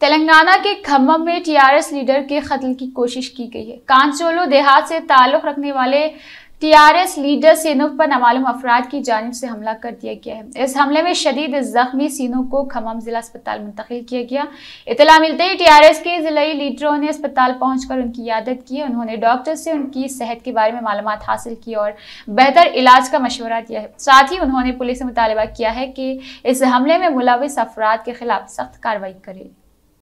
तेलंगाना के खम्भम में TRS leader के कत्ल की कोशिश की गई है कांचोलो देहात से ताल्लुक रखने वाले टीआरएस लीडर सीनू पर नामालूम अफराद की जानब से हमला कर दिया गया है इस हमले में शदीद जख्मी सीनू को खम्भम जिला अस्पताल मुंतकिल किया गया इतला मिलते ही टीआरएस के जिले लीडरों ने अस्पताल पहुंचकर उनकी यादत की उन्होंने डॉक्टर से उनकी सेहत के बारे में मालूम हासिल की और बेहतर इलाज का मशवरा दिया है साथ ही उन्होंने पुलिस से मुतालबा किया है कि इस हमले में मुलविस अफराद के खिलाफ सख्त कार्रवाई करे